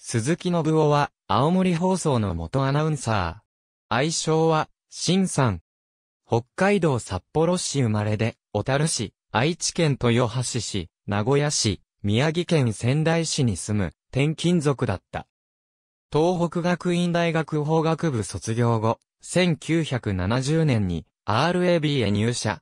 鈴木信夫は、青森放送の元アナウンサー。愛称は、シンさん。北海道札幌市生まれで、小樽市、愛知県豊橋市、名古屋市、宮城県仙台市に住む、転勤族だった。東北学院大学法学部卒業後、1970年に RAB へ入社。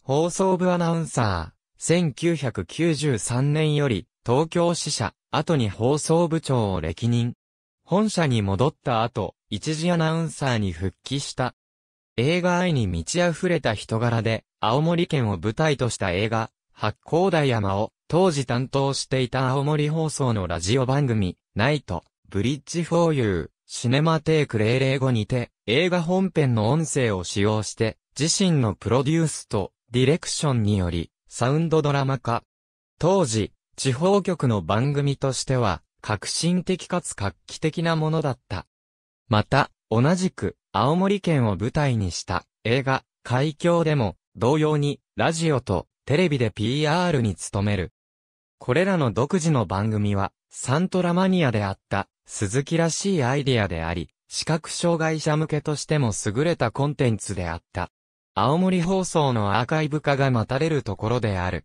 放送部アナウンサー、1993年より東京支社、後に放送部長を歴任。本社に戻った後、一時アナウンサーに復帰した。映画愛に満ち溢れた人柄で、青森県を舞台とした映画、八甲台山を、当時担当していた青森放送のラジオ番組、ナイト、ブリッジフォーユー、シネマテーク005にて、映画本編の音声を使用して、自身のプロデュースと、ディレクションにより、サウンドドラマ化。当時、地方局の番組としては、革新的かつ画期的なものだった。また、同じく、青森県を舞台にした映画、海峡でも、同様に、ラジオとテレビで PR に努める。これらの独自の番組は、サントラマニアであった、鈴木らしいアイディアであり、視覚障害者向けとしても優れたコンテンツであった。青森放送のアーカイブ化が待たれるところである。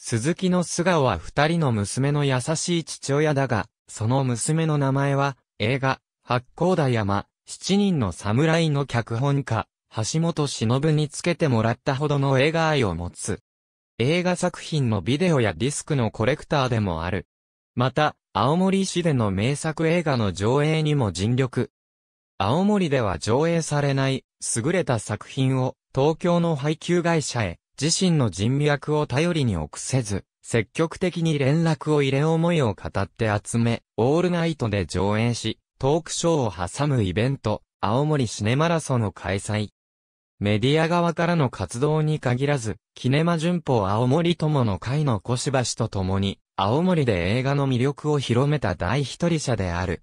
鈴木の素顔は二人の娘の優しい父親だが、その娘の名前は、映画、八甲田山、七人の侍の脚本家、橋本忍につけてもらったほどの映画愛を持つ。映画作品のビデオやディスクのコレクターでもある。また、青森市での名作映画の上映にも尽力。青森では上映されない、優れた作品を、東京の配給会社へ、自身の人脈を頼りに臆せず、積極的に連絡を入れ思いを語って集め、オールナイトで上演し、トークショーを挟むイベント、青森シネマラソンを開催。メディア側からの活動に限らず、キネマ旬報青森友の会の小芝氏と共に、青森で映画の魅力を広めた第一人者である。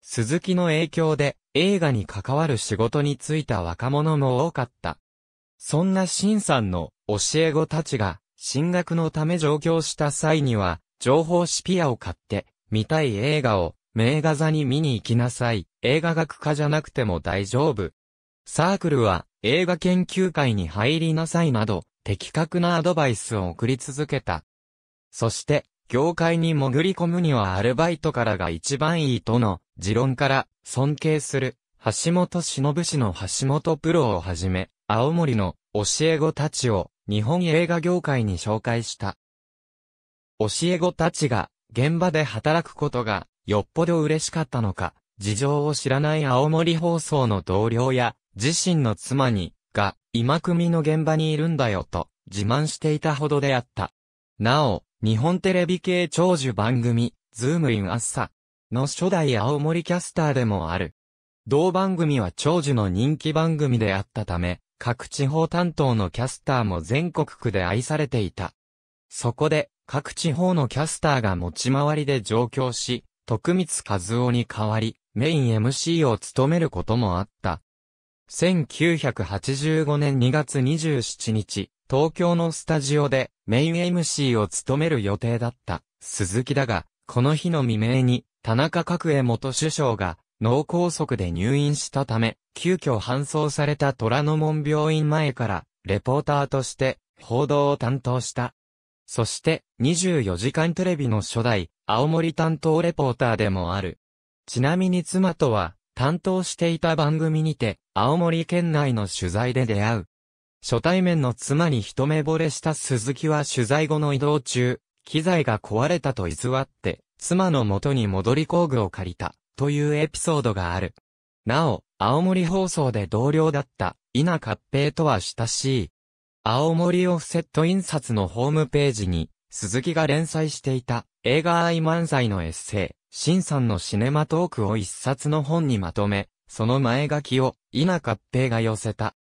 鈴木の影響で、映画に関わる仕事に就いた若者も多かった。そんなシンさんの教え子たちが進学のため上京した際には、情報シピアを買って、見たい映画を名画座に見に行きなさい。映画学科じゃなくても大丈夫。サークルは映画研究会に入りなさいなど、的確なアドバイスを送り続けた。そして、業界に潜り込むにはアルバイトからが一番いいとの持論から尊敬する橋本忍氏の橋本プロをはじめ、青森の教え子たちを日本映画業界に紹介した。教え子たちが現場で働くことがよっぽど嬉しかったのか、事情を知らない青森放送の同僚や自身の妻に、が今組の現場にいるんだよと自慢していたほどであった。なお、日本テレビ系長寿番組、ズームインアッサの初代青森キャスターでもある。同番組は長寿の人気番組であったため、各地方担当のキャスターも全国区で愛されていた。そこで、各地方のキャスターが持ち回りで上京し、徳光和夫に代わり、メイン MC を務めることもあった。1985年2月27日、東京のスタジオでメイン MC を務める予定だった鈴木だが、この日の未明に田中角栄元首相が脳梗塞で入院したため、急遽搬送された虎ノ門病院前から、レポーターとして、報道を担当した。そして、24時間テレビの初代、青森担当レポーターでもある。ちなみに妻とは、担当していた番組にて、青森県内の取材で出会う。初対面の妻に一目惚れした鈴木は取材後の移動中、機材が壊れたと偽って、妻の元に戻り工具を借りた。というエピソードがある。なお、青森放送で同僚だった、稲合併とは親しい。青森オフセット印刷のホームページに、鈴木が連載していた、映画愛漫才のエッセイ、新さんのシネマトークを一冊の本にまとめ、その前書きを、稲合併が寄せた。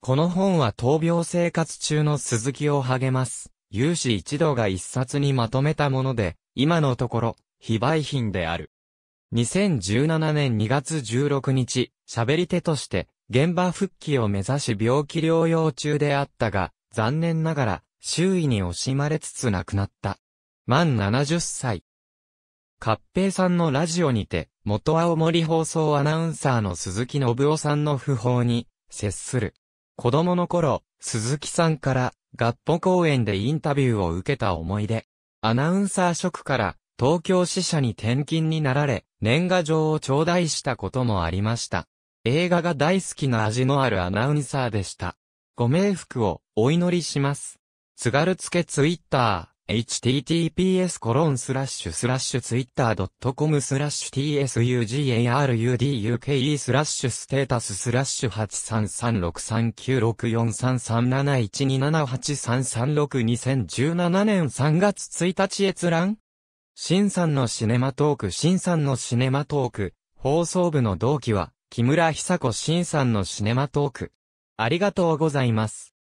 この本は闘病生活中の鈴木を励ます、有志一同が一冊にまとめたもので、今のところ、非売品である。2017年2月16日、喋り手として、現場復帰を目指し病気療養中であったが、残念ながら、周囲に惜しまれつつ亡くなった。満70歳。合イさんのラジオにて、元青森放送アナウンサーの鈴木信夫さんの訃報に、接する。子供の頃、鈴木さんから、合歩公演でインタビューを受けた思い出。アナウンサー職から、東京支社に転勤になられ、年賀状を頂戴したこともありました。映画が大好きな味のあるアナウンサーでした。ご冥福をお祈りします。津軽つけツイッター、https コロンスラッシュスラッシュツイッター .com スラッシュ tsugaruduk スラッシュステータススラッシュ8336396433712783362 0 1 7年3月1日閲覧新さんのシネマトーク、新さんのシネマトーク、放送部の同期は、木村久子新さんのシネマトーク。ありがとうございます。